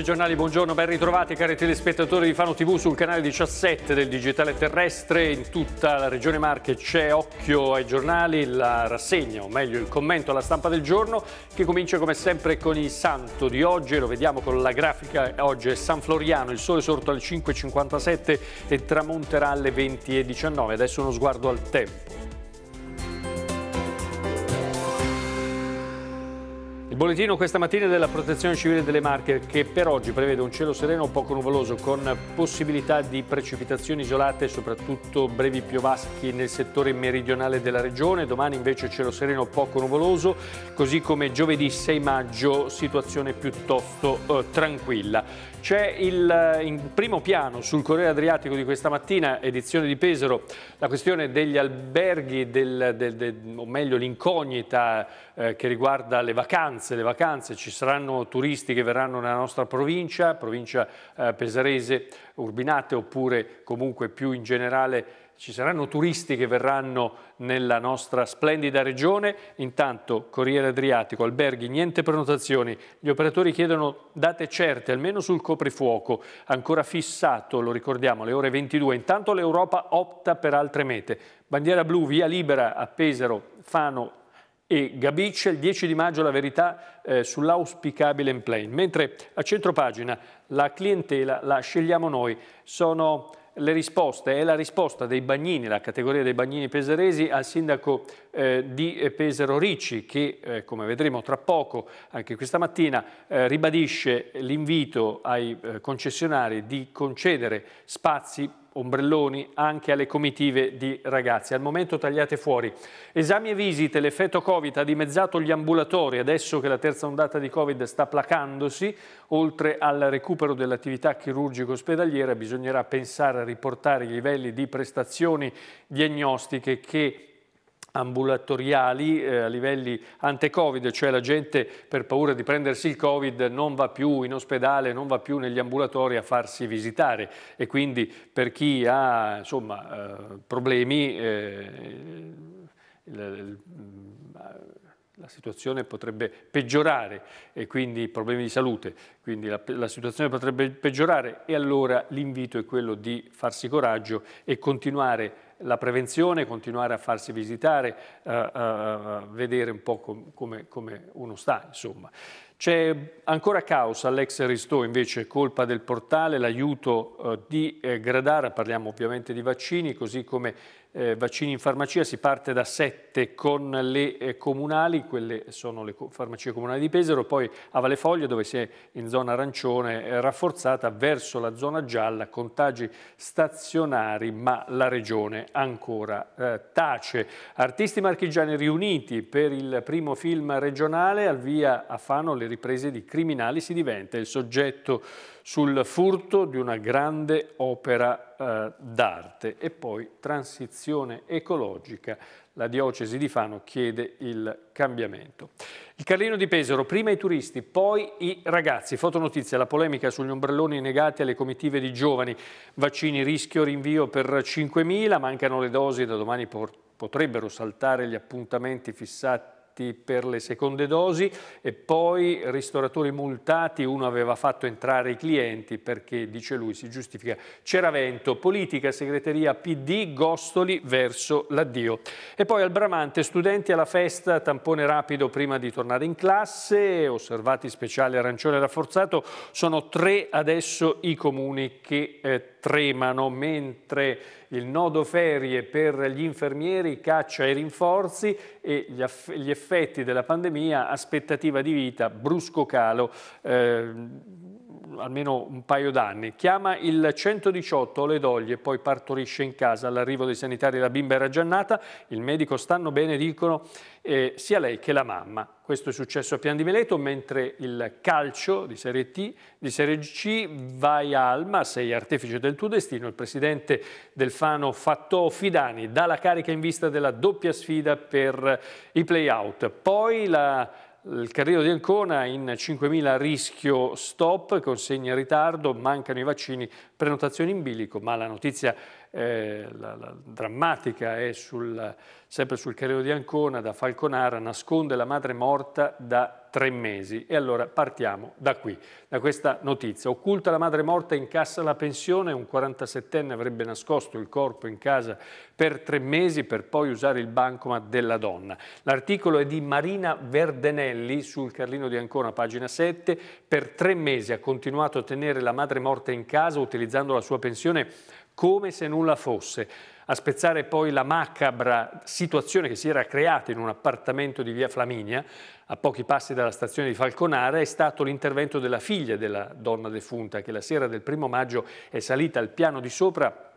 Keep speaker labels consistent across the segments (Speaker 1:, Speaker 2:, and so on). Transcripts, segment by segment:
Speaker 1: Amici giornali, buongiorno, ben ritrovati cari telespettatori di Fano TV sul canale 17 del Digitale Terrestre. In tutta la regione Marche c'è occhio ai giornali, la rassegna, o meglio il commento alla stampa del giorno, che comincia come sempre con il santo di oggi, lo vediamo con la grafica, oggi è San Floriano, il sole sorto alle 5.57 e tramonterà alle 20.19. Adesso uno sguardo al tempo. bollettino questa mattina della Protezione Civile delle Marche che per oggi prevede un cielo sereno poco nuvoloso con possibilità di precipitazioni isolate soprattutto brevi piovaschi nel settore meridionale della regione. Domani invece cielo sereno poco nuvoloso così come giovedì 6 maggio situazione piuttosto eh, tranquilla. C'è eh, in primo piano sul Corriere Adriatico di questa mattina, edizione di Pesaro, la questione degli alberghi, del, del, del, o meglio l'incognita eh, che riguarda le vacanze. Le vacanze ci saranno turisti che verranno nella nostra provincia, provincia eh, pesarese, urbinate oppure comunque più in generale ci saranno turisti che verranno nella nostra splendida regione, intanto Corriere Adriatico, alberghi, niente prenotazioni, gli operatori chiedono date certe, almeno sul coprifuoco, ancora fissato, lo ricordiamo, alle ore 22, intanto l'Europa opta per altre mete, bandiera blu, via libera a Pesaro, Fano e Gabic il 10 di maggio la verità eh, sull'auspicabile in plane, mentre a centro pagina la clientela la scegliamo noi, sono le risposte è la risposta dei bagnini, la categoria dei bagnini peseresi al sindaco eh, di eh, Pesaro Ricci che eh, come vedremo tra poco anche questa mattina eh, ribadisce l'invito ai eh, concessionari di concedere spazi ombrelloni anche alle comitive di ragazzi, al momento tagliate fuori. Esami e visite, l'effetto Covid ha dimezzato gli ambulatori, adesso che la terza ondata di Covid sta placandosi, oltre al recupero dell'attività chirurgico-ospedaliera bisognerà pensare a riportare i livelli di prestazioni diagnostiche che ambulatoriali eh, a livelli ante-covid, cioè la gente per paura di prendersi il covid non va più in ospedale, non va più negli ambulatori a farsi visitare e quindi per chi ha insomma, eh, problemi eh, la situazione potrebbe peggiorare e quindi problemi di salute, quindi la, la situazione potrebbe peggiorare e allora l'invito è quello di farsi coraggio e continuare a la prevenzione, continuare a farsi visitare, eh, eh, vedere un po' com, come, come uno sta, insomma. C'è ancora caos all'ex Ristò, invece colpa del portale, l'aiuto eh, di eh, Gradara, parliamo ovviamente di vaccini, così come eh, vaccini in farmacia, si parte da 7 con le eh, comunali, quelle sono le farmacie comunali di Pesaro, poi a Valefoglia dove si è in zona arancione eh, rafforzata verso la zona gialla, contagi stazionari, ma la regione ancora eh, tace. Artisti marchigiani riuniti per il primo film regionale, al via a Fano le riprese di Criminali si diventa il soggetto sul furto di una grande opera eh, d'arte e poi transizione ecologica. La diocesi di Fano chiede il cambiamento. Il Carlino di Pesaro, prima i turisti, poi i ragazzi. Fotonotizia, la polemica sugli ombrelloni negati alle comitive di giovani. Vaccini, rischio, rinvio per 5.000, mancano le dosi, da domani potrebbero saltare gli appuntamenti fissati multati per le seconde dosi e poi ristoratori multati, uno aveva fatto entrare i clienti perché, dice lui, si giustifica. C'era vento, politica, segreteria PD, Gostoli verso l'addio. E poi al Bramante, studenti alla festa, tampone rapido prima di tornare in classe, osservati speciali arancione rafforzato, sono tre adesso i comuni che eh, tremano, mentre il nodo ferie per gli infermieri caccia i rinforzi e gli, effetti della pandemia, aspettativa di vita, brusco calo. Eh, almeno un paio d'anni, chiama il 118 le doglie e poi partorisce in casa. All'arrivo dei sanitari la bimba era già nata, il medico stanno bene, dicono eh, sia lei che la mamma. Questo è successo a Pian di Meleto, mentre il calcio di Serie, T, di Serie C vai a Alma, sei artefice del tuo destino. Il presidente del Fano Fattò Fidani dà la carica in vista della doppia sfida per i playout. Poi la il Carrino di Ancona in 5.000 rischio stop, consegne in ritardo, mancano i vaccini, prenotazioni in bilico, ma la notizia è eh, la, la drammatica è sul, sempre sul Carrero di Ancona, da Falconara, nasconde la madre morta da tre mesi. E allora partiamo da qui, da questa notizia. Occulta la madre morta incassa la pensione, un 47enne avrebbe nascosto il corpo in casa per tre mesi per poi usare il bancomat della donna. L'articolo è di Marina Verdenelli sul Carlino di Ancona, pagina 7. Per tre mesi ha continuato a tenere la madre morta in casa utilizzando la sua pensione come se nulla fosse. A spezzare poi la macabra situazione che si era creata in un appartamento di via Flaminia, a pochi passi dalla stazione di Falconara, è stato l'intervento della figlia della donna defunta, che la sera del primo maggio è salita al piano di sopra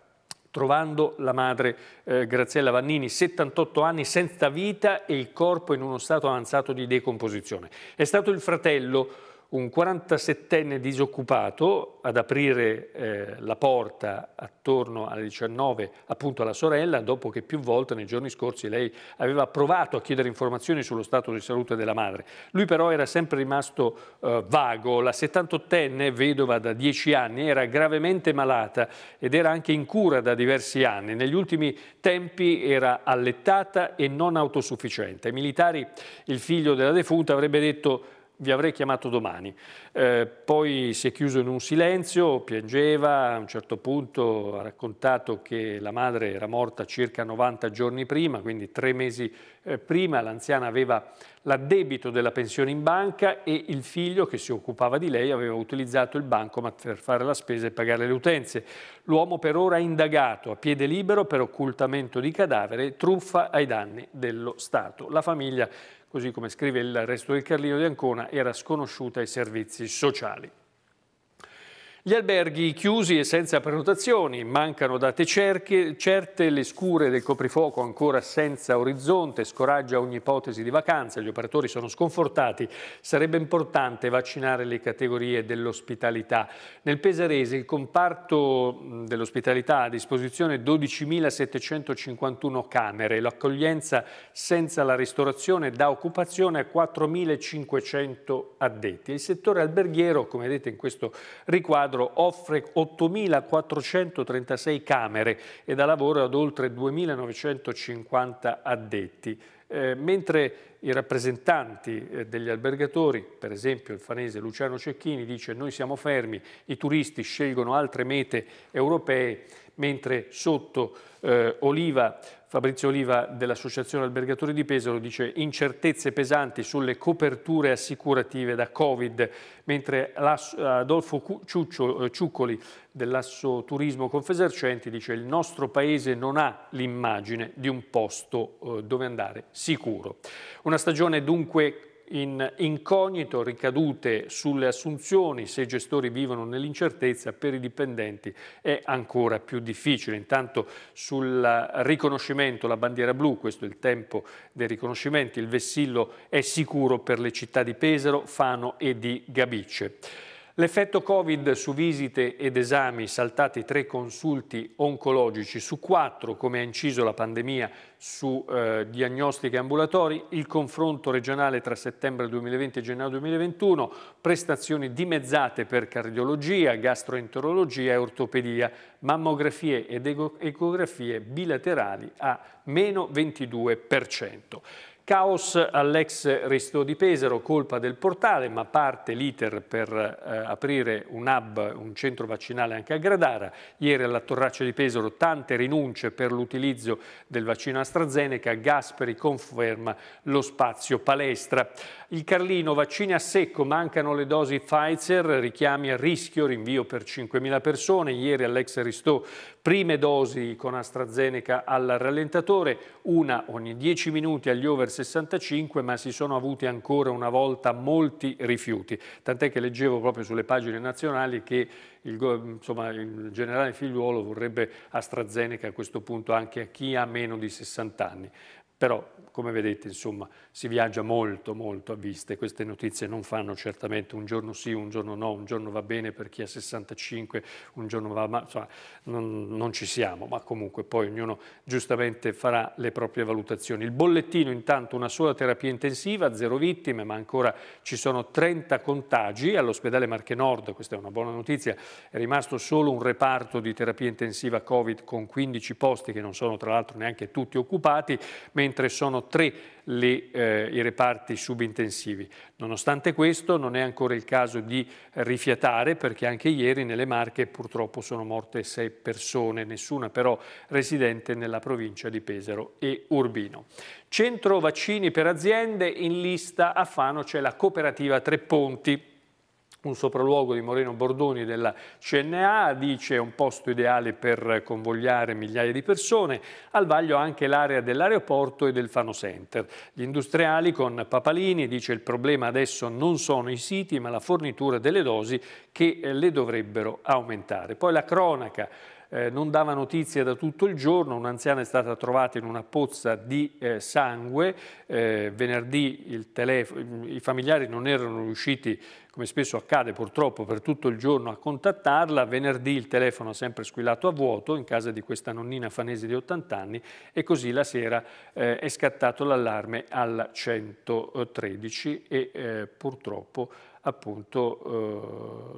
Speaker 1: trovando la madre eh, Graziella Vannini, 78 anni, senza vita e il corpo in uno stato avanzato di decomposizione. È stato il fratello un 47enne disoccupato ad aprire eh, la porta attorno alle 19 appunto alla sorella dopo che più volte nei giorni scorsi lei aveva provato a chiedere informazioni sullo stato di salute della madre. Lui però era sempre rimasto eh, vago, la 78enne vedova da 10 anni era gravemente malata ed era anche in cura da diversi anni. Negli ultimi tempi era allettata e non autosufficiente. Ai militari il figlio della defunta avrebbe detto vi avrei chiamato domani. Eh, poi si è chiuso in un silenzio, piangeva, a un certo punto ha raccontato che la madre era morta circa 90 giorni prima, quindi tre mesi eh, prima, l'anziana aveva l'addebito della pensione in banca e il figlio che si occupava di lei aveva utilizzato il banco per fare la spesa e pagare le utenze. L'uomo per ora è indagato a piede libero per occultamento di cadavere e truffa ai danni dello Stato. La famiglia così come scrive il resto del Carlino di Ancona, era sconosciuta ai servizi sociali. Gli alberghi chiusi e senza prenotazioni, mancano date cerche, certe, le scure del coprifuoco ancora senza orizzonte, scoraggia ogni ipotesi di vacanza, gli operatori sono sconfortati, sarebbe importante vaccinare le categorie dell'ospitalità. Nel Pesarese il comparto dell'ospitalità ha a disposizione 12.751 camere, l'accoglienza senza la ristorazione dà occupazione a 4.500 addetti. Il settore alberghiero, come vedete in questo riquadro, quadro offre 8.436 camere e dà lavoro ad oltre 2.950 addetti. Eh, mentre i rappresentanti eh, degli albergatori, per esempio il fanese Luciano Cecchini, dice noi siamo fermi, i turisti scelgono altre mete europee, mentre sotto eh, Oliva, Fabrizio Oliva dell'Associazione Albergatori di Pesaro dice incertezze pesanti sulle coperture assicurative da Covid, mentre Adolfo Ciuccio, eh, Ciuccoli dell'Asso Turismo Confesercenti dice il nostro paese non ha l'immagine di un posto eh, dove andare sicuro. Una una stagione dunque in incognito, ricadute sulle assunzioni, se i gestori vivono nell'incertezza, per i dipendenti è ancora più difficile. Intanto sul riconoscimento, la bandiera blu, questo è il tempo dei riconoscimenti, il vessillo è sicuro per le città di Pesaro, Fano e di Gabicce. L'effetto Covid su visite ed esami saltati tre consulti oncologici su quattro, come ha inciso la pandemia su eh, diagnostiche ambulatori, il confronto regionale tra settembre 2020 e gennaio 2021, prestazioni dimezzate per cardiologia, gastroenterologia e ortopedia, mammografie ed ecografie bilaterali a meno 22%. Caos all'ex Ristò di Pesaro, colpa del portale, ma parte l'iter per eh, aprire un hub, un centro vaccinale anche a Gradara. Ieri alla Torraccia di Pesaro tante rinunce per l'utilizzo del vaccino AstraZeneca, Gasperi conferma lo spazio palestra. Il Carlino, vaccini a secco, mancano le dosi Pfizer, richiami a rischio, rinvio per 5.000 persone. Ieri all'ex Ristò prime dosi con AstraZeneca al rallentatore, una ogni 10 minuti agli over 65, ma si sono avuti ancora una volta molti rifiuti. Tant'è che leggevo proprio sulle pagine nazionali che il, insomma, il generale Figliuolo vorrebbe AstraZeneca a questo punto anche a chi ha meno di 60 anni. Però come vedete, insomma, si viaggia molto, molto a viste. Queste notizie non fanno certamente un giorno sì, un giorno no, un giorno va bene per chi ha 65, un giorno va male, insomma, non, non ci siamo, ma comunque poi ognuno giustamente farà le proprie valutazioni. Il bollettino intanto una sola terapia intensiva, zero vittime, ma ancora ci sono 30 contagi. All'ospedale Marche Nord, questa è una buona notizia, è rimasto solo un reparto di terapia intensiva Covid con 15 posti che non sono tra l'altro neanche tutti occupati, mentre sono tre le, eh, i reparti subintensivi. Nonostante questo non è ancora il caso di rifiatare perché anche ieri nelle Marche purtroppo sono morte sei persone, nessuna però residente nella provincia di Pesaro e Urbino. Centro vaccini per aziende, in lista a Fano c'è la cooperativa Tre Ponti un sopralluogo di Moreno Bordoni della CNA, dice un posto ideale per convogliare migliaia di persone, al vaglio anche l'area dell'aeroporto e del Fano Center. Gli industriali con Papalini dice il problema adesso non sono i siti ma la fornitura delle dosi che eh, le dovrebbero aumentare. Poi la cronaca eh, non dava notizie da tutto il giorno, un'anziana è stata trovata in una pozza di eh, sangue, eh, venerdì i familiari non erano riusciti come spesso accade purtroppo per tutto il giorno a contattarla, venerdì il telefono ha sempre squillato a vuoto in casa di questa nonnina fanese di 80 anni e così la sera eh, è scattato l'allarme al 113 e eh, purtroppo appunto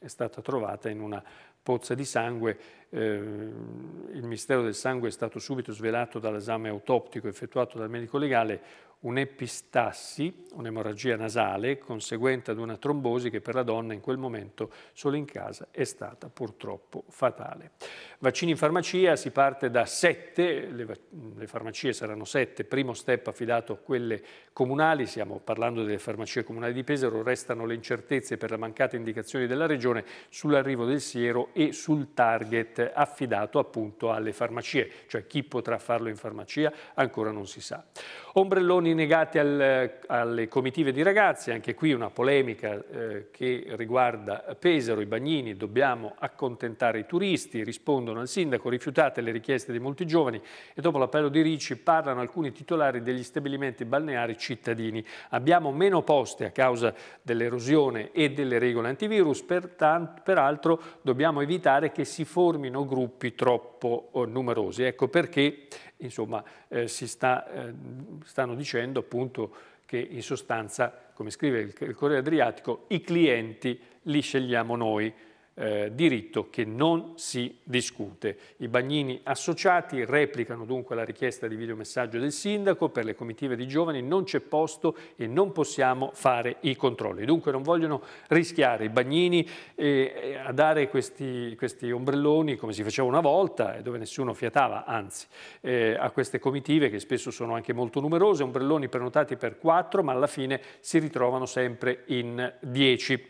Speaker 1: eh, è stata trovata in una pozza di sangue, eh, il mistero del sangue è stato subito svelato dall'esame autoptico effettuato dal medico legale, un'epistassi, un'emorragia nasale, conseguente ad una trombosi che per la donna in quel momento solo in casa è stata purtroppo fatale. Vaccini in farmacia, si parte da sette, le, le farmacie saranno sette, primo step affidato a quelle comunali, stiamo parlando delle farmacie comunali di Pesaro, restano le incertezze per la mancata indicazione della Regione sull'arrivo del siero e sul target affidato appunto alle farmacie, cioè chi potrà farlo in farmacia ancora non si sa. Ombrelloni Giovani negati al, alle comitive di ragazzi, anche qui una polemica eh, che riguarda Pesaro, i bagnini, dobbiamo accontentare i turisti, rispondono al sindaco, rifiutate le richieste di molti giovani e dopo l'appello di Ricci parlano alcuni titolari degli stabilimenti balneari cittadini. Abbiamo meno poste a causa dell'erosione e delle regole antivirus, pertanto, peraltro dobbiamo evitare che si formino gruppi troppo eh, numerosi. Ecco perché insomma, eh, si sta, eh, stanno dicendo appunto che in sostanza, come scrive il, il Corriere Adriatico, i clienti li scegliamo noi eh, diritto che non si discute. I bagnini associati replicano dunque la richiesta di videomessaggio del sindaco, per le comitive di giovani non c'è posto e non possiamo fare i controlli. Dunque non vogliono rischiare i bagnini eh, a dare questi, questi, ombrelloni come si faceva una volta e dove nessuno fiatava, anzi, eh, a queste comitive che spesso sono anche molto numerose, ombrelloni prenotati per quattro ma alla fine si ritrovano sempre in 10.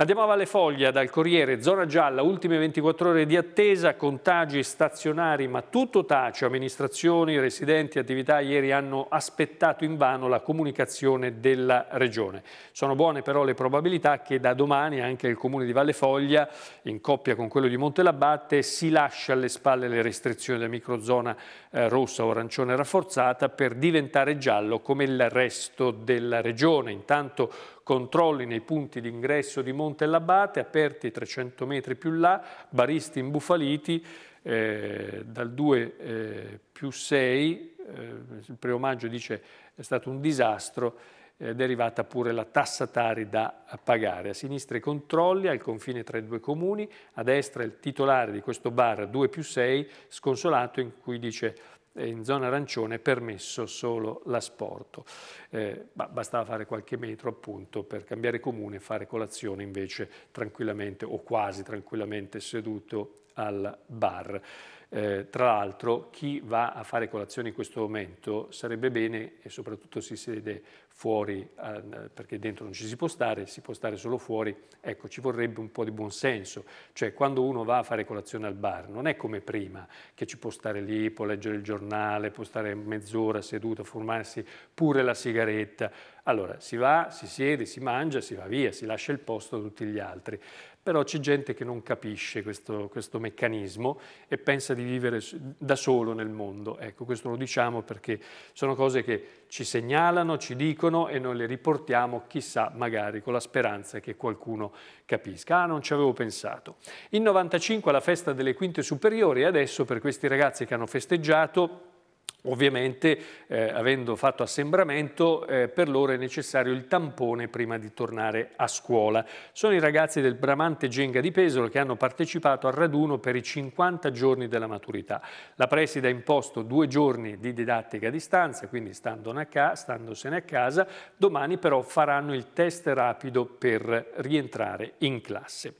Speaker 1: Andiamo a Valle Foglia dal Corriere, zona gialla, ultime 24 ore di attesa, contagi stazionari ma tutto tace, amministrazioni, residenti, attività ieri hanno aspettato invano la comunicazione della regione. Sono buone però le probabilità che da domani anche il comune di Valle Foglia, in coppia con quello di Montelabatte, si lascia alle spalle le restrizioni della microzona eh, rossa o arancione rafforzata per diventare giallo come il resto della regione. Intanto controlli nei punti d'ingresso di Monte Labate, aperti 300 metri più là, baristi imbufaliti, eh, dal 2 eh, più 6, eh, il primo maggio dice è stato un disastro, è arrivata pure la tassa Tari da pagare. A sinistra i controlli, al confine tra i due comuni, a destra il titolare di questo bar 2 più 6, sconsolato, in cui dice eh, in zona arancione è permesso solo l'asporto. Eh, bastava fare qualche metro appunto per cambiare comune e fare colazione invece tranquillamente o quasi tranquillamente seduto al bar. Eh, tra l'altro chi va a fare colazione in questo momento sarebbe bene e soprattutto si siede fuori eh, perché dentro non ci si può stare, si può stare solo fuori, ecco ci vorrebbe un po' di buonsenso, cioè quando uno va a fare colazione al bar non è come prima che ci può stare lì, può leggere il giornale, può stare mezz'ora seduto, a fumarsi pure la sigaretta, allora si va, si siede, si mangia, si va via, si lascia il posto a tutti gli altri. Però c'è gente che non capisce questo, questo meccanismo e pensa di vivere da solo nel mondo. Ecco, questo lo diciamo perché sono cose che ci segnalano, ci dicono e noi le riportiamo, chissà, magari con la speranza che qualcuno capisca. Ah, non ci avevo pensato. In 95 alla festa delle quinte superiori, adesso per questi ragazzi che hanno festeggiato, Ovviamente, eh, avendo fatto assembramento, eh, per loro è necessario il tampone prima di tornare a scuola. Sono i ragazzi del Bramante Genga di Pesaro che hanno partecipato al raduno per i 50 giorni della maturità. La preside ha imposto due giorni di didattica a distanza, quindi a standosene a casa. Domani però faranno il test rapido per rientrare in classe.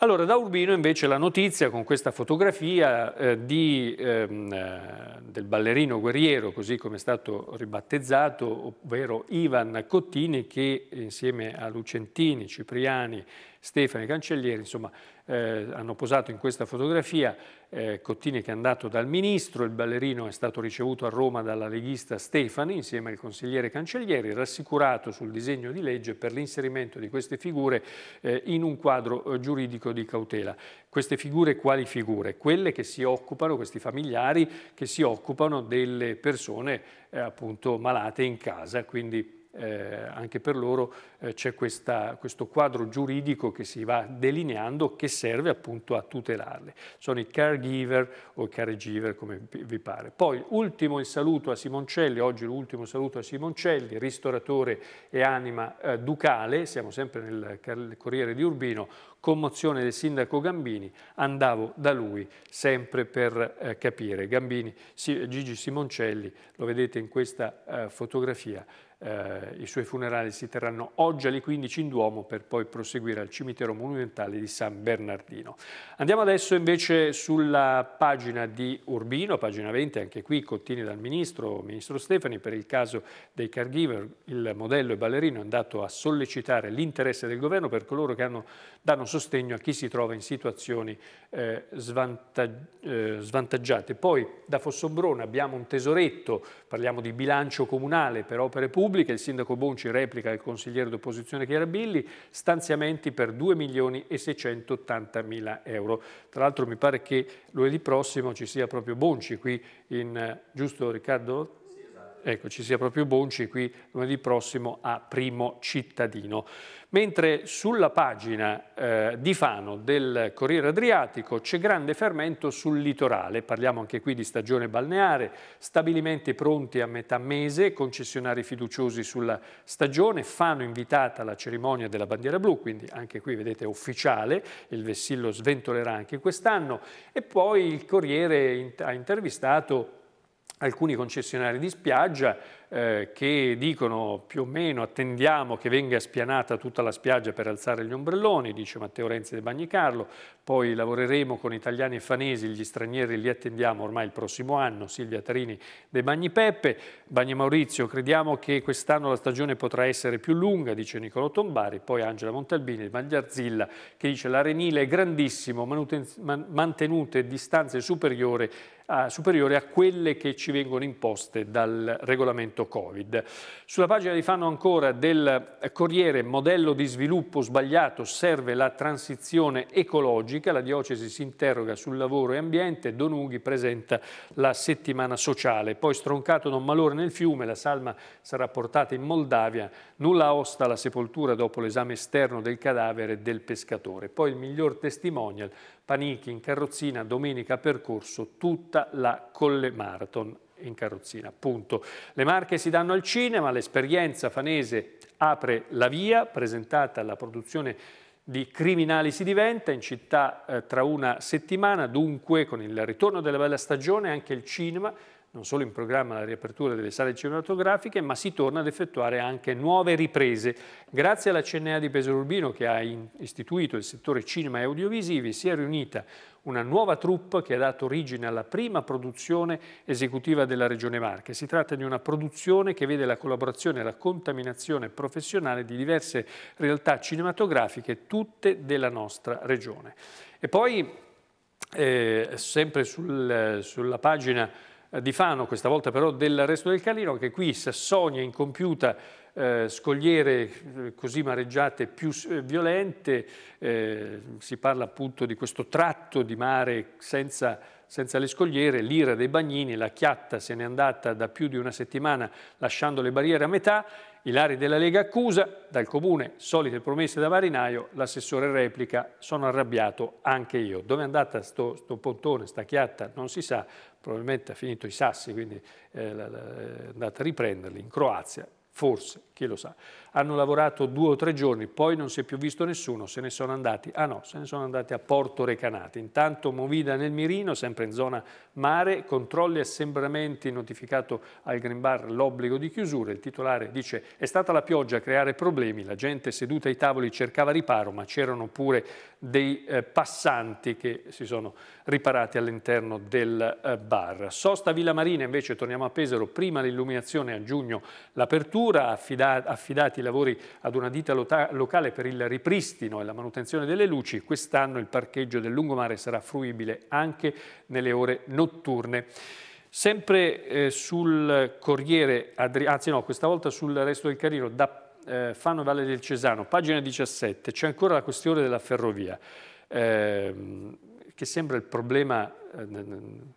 Speaker 1: Allora, da Urbino invece la notizia con questa fotografia eh, di, ehm, eh, del ballerino guerriero, così come è stato ribattezzato, ovvero Ivan Cottini, che insieme a Lucentini, Cipriani, Stefani Cancellieri, insomma, eh, hanno posato in questa fotografia eh, Cottini che è andato dal ministro, il ballerino è stato ricevuto a Roma dalla leghista Stefani insieme al consigliere Cancellieri, rassicurato sul disegno di legge per l'inserimento di queste figure eh, in un quadro eh, giuridico di cautela. Queste figure quali figure? Quelle che si occupano, questi familiari che si occupano delle persone eh, appunto malate in casa, quindi eh, anche per loro eh, c'è questo quadro giuridico che si va delineando che serve appunto a tutelarle. Sono i caregiver o caregiver come vi pare. Poi ultimo il saluto a Simoncelli, oggi l'ultimo saluto a Simoncelli, ristoratore e anima eh, ducale, siamo sempre nel, nel Corriere di Urbino, commozione del sindaco Gambini, andavo da lui sempre per eh, capire. Gambini, si, Gigi Simoncelli, lo vedete in questa eh, fotografia, eh, I suoi funerali si terranno oggi alle 15 in Duomo per poi proseguire al cimitero monumentale di San Bernardino. Andiamo adesso invece sulla pagina di Urbino, pagina 20, anche qui continui dal ministro, ministro Stefani, per il caso dei caregiver, il modello e ballerino è andato a sollecitare l'interesse del governo per coloro che hanno, danno sostegno a chi si trova in situazioni eh, svantaggi eh, svantaggiate. Poi da Fossombrone abbiamo un tesoretto, parliamo di bilancio comunale per opere pubbliche, pubblica, il sindaco Bonci replica il consigliere d'opposizione Chiarabilli, stanziamenti per 2 milioni e 680 mila euro. Tra l'altro mi pare che lunedì prossimo ci sia proprio Bonci qui in, eh, giusto Riccardo? Ecco, ci sia proprio Bonci qui lunedì prossimo a Primo Cittadino. Mentre sulla pagina eh, di Fano del Corriere Adriatico c'è grande fermento sul litorale, parliamo anche qui di stagione balneare, stabilimenti pronti a metà mese, concessionari fiduciosi sulla stagione, Fano invitata alla cerimonia della bandiera blu, quindi anche qui vedete ufficiale, il vessillo sventolerà anche quest'anno e poi il Corriere ha intervistato alcuni concessionari di spiaggia eh, che dicono più o meno attendiamo che venga spianata tutta la spiaggia per alzare gli ombrelloni, dice Matteo Renzi del Bagnicarlo, poi lavoreremo con italiani e fanesi, gli stranieri li attendiamo ormai il prossimo anno, Silvia Tarini dei Bagni Peppe, Bagni Maurizio, crediamo che quest'anno la stagione potrà essere più lunga, dice Niccolò Tombari, poi Angela Montalbini, Magliarzilla, che dice l'arenile è grandissimo, mantenute distanze superiori a, superiori a quelle che ci vengono imposte dal regolamento trattamento Covid. Sulla pagina di Fanno ancora del Corriere, modello di sviluppo sbagliato, serve la transizione ecologica, la diocesi si interroga sul lavoro e ambiente, Don Ughi presenta la settimana sociale. Poi stroncato da un malore nel fiume, la salma sarà portata in Moldavia, nulla osta la sepoltura dopo l'esame esterno del cadavere del pescatore. Poi il miglior testimonial, Panichi in carrozzina, domenica percorso tutta la Colle Marathon in carrozzina, punto. Le marche si danno al cinema, l'esperienza fanese apre la via, presentata alla produzione di Criminali si diventa in città eh, tra una settimana, dunque con il ritorno della bella stagione anche il cinema non solo in programma la riapertura delle sale cinematografiche, ma si torna ad effettuare anche nuove riprese. Grazie alla CNA di Pesaro Urbino che ha istituito il settore cinema e audiovisivi si è riunita una nuova troupe che ha dato origine alla prima produzione esecutiva della Regione Marche. Si tratta di una produzione che vede la collaborazione e la contaminazione professionale di diverse realtà cinematografiche, tutte della nostra Regione. E poi, eh, sempre sul, sulla pagina eh, di Fano, questa volta però del resto del Calino, anche qui Sassonia incompiuta, eh, scogliere eh, così mareggiate più eh, violente, eh, si parla appunto di questo tratto di mare senza, senza le scogliere, l'ira dei bagnini, la chiatta se n'è andata da più di una settimana lasciando le barriere a metà Ilari della Lega accusa, dal comune solite promesse da marinaio, l'assessore replica, sono arrabbiato anche io. Dove è andata sto, sto pontone, sta chiatta, non si sa, probabilmente ha finito i sassi, quindi eh, è andata a riprenderli in Croazia, forse, chi lo sa. Hanno lavorato due o tre giorni, poi non si è più visto nessuno, se ne sono andati, ah no, se ne sono andati a Porto Recanati. Intanto Movida nel Mirino, sempre in zona mare, controlli e assembramenti, notificato al Green Bar l'obbligo di chiusura. Il titolare dice è stata la pioggia a creare problemi, la gente seduta ai tavoli cercava riparo, ma c'erano pure dei eh, passanti che si sono riparati all'interno del eh, bar. Sosta Villa Marina invece, torniamo a Pesaro, prima l'illuminazione a giugno l'apertura, Agricoltura, affidati i lavori ad una ditta locale per il ripristino e la manutenzione delle luci, quest'anno il parcheggio del lungomare sarà fruibile anche nelle ore notturne. Sempre eh, sul Corriere, Adri anzi no, questa volta sul Resto del Carino, da eh, Fano Valle del Cesano, pagina 17, c'è ancora la questione della ferrovia. Eh, che sembra il problema, eh,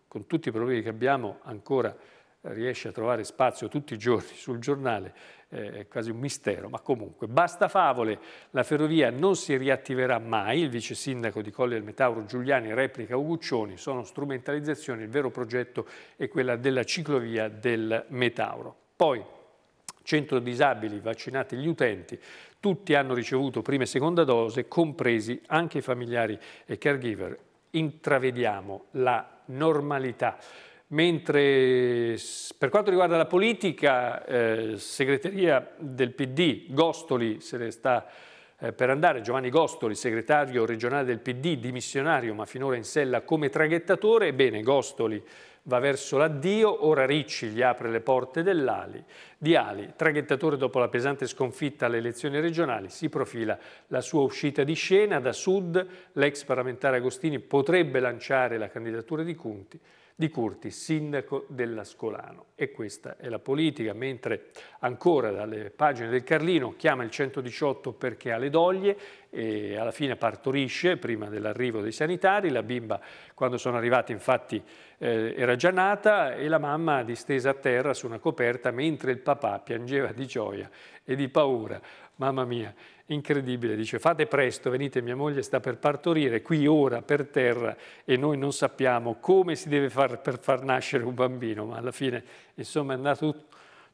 Speaker 1: con tutti i problemi che abbiamo ancora riesce a trovare spazio tutti i giorni sul giornale, eh, è quasi un mistero, ma comunque. Basta favole, la ferrovia non si riattiverà mai, il vice sindaco di Colle del Metauro Giuliani replica Uguccioni, sono strumentalizzazioni, il vero progetto è quella della ciclovia del Metauro. Poi, centro disabili, vaccinati gli utenti, tutti hanno ricevuto prima e seconda dose, compresi anche i familiari e caregiver. Intravediamo la normalità. Mentre per quanto riguarda la politica, eh, segreteria del PD, Gostoli se ne sta eh, per andare, Giovanni Gostoli, segretario regionale del PD, dimissionario ma finora in sella come traghettatore, ebbene Gostoli va verso l'addio, ora Ricci gli apre le porte dell'Ali, di Ali, traghettatore dopo la pesante sconfitta alle elezioni regionali, si profila la sua uscita di scena, da sud l'ex parlamentare Agostini potrebbe lanciare la candidatura di Conti, di Curti, sindaco dell'Ascolano. E questa è la politica, mentre ancora dalle pagine del Carlino chiama il 118 perché ha le doglie e alla fine partorisce prima dell'arrivo dei sanitari, la bimba quando sono arrivati infatti eh, era già nata e la mamma distesa a terra su una coperta mentre il papà piangeva di gioia e di paura. Mamma mia, incredibile, dice fate presto, venite, mia moglie sta per partorire qui ora per terra e noi non sappiamo come si deve fare per far nascere un bambino, ma alla fine insomma è andato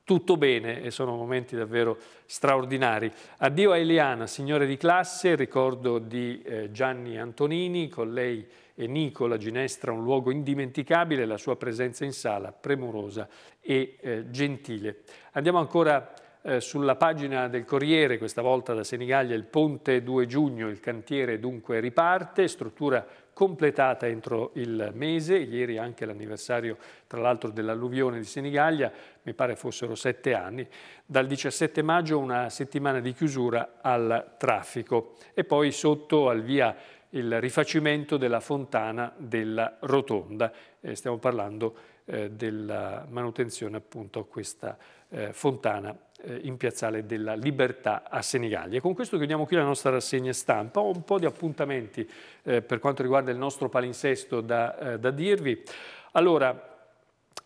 Speaker 1: tutto bene e sono momenti davvero straordinari. Addio a Eliana, signore di classe, ricordo di eh, Gianni Antonini, con lei e Nicola Ginestra, un luogo indimenticabile, la sua presenza in sala, premurosa e eh, gentile. Andiamo ancora eh, sulla pagina del Corriere, questa volta da Senigallia, il ponte 2 giugno, il cantiere dunque riparte, struttura completata entro il mese, ieri anche l'anniversario tra l'altro dell'alluvione di Senigallia, mi pare fossero sette anni, dal 17 maggio una settimana di chiusura al traffico e poi sotto al via il rifacimento della fontana della rotonda, eh, stiamo parlando eh, della manutenzione appunto a questa eh, fontana eh, in Piazzale della Libertà a Senigallia. E con questo chiudiamo qui la nostra rassegna stampa. Ho un po' di appuntamenti eh, per quanto riguarda il nostro palinsesto da, eh, da dirvi. Allora,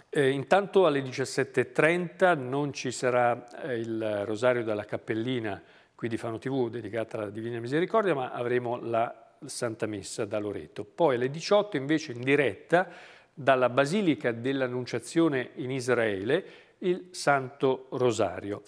Speaker 1: eh, intanto alle 17.30 non ci sarà eh, il rosario dalla cappellina qui di Fano TV dedicata alla Divina Misericordia, ma avremo la Santa Messa da Loreto. Poi alle 18 invece in diretta dalla Basilica dell'Annunciazione in Israele il Santo Rosario.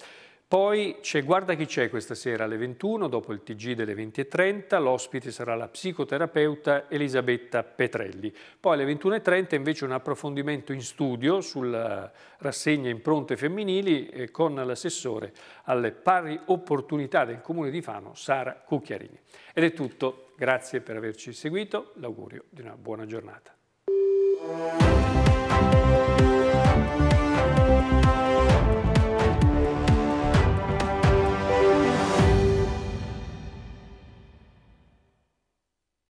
Speaker 1: Poi c'è Guarda chi c'è questa sera alle 21, dopo il TG delle 20.30, l'ospite sarà la psicoterapeuta Elisabetta Petrelli. Poi alle 21.30 invece un approfondimento in studio sulla rassegna impronte femminili eh, con l'assessore alle pari opportunità del Comune di Fano, Sara Cucchiarini. Ed è tutto, grazie per averci seguito, l'augurio di una buona giornata.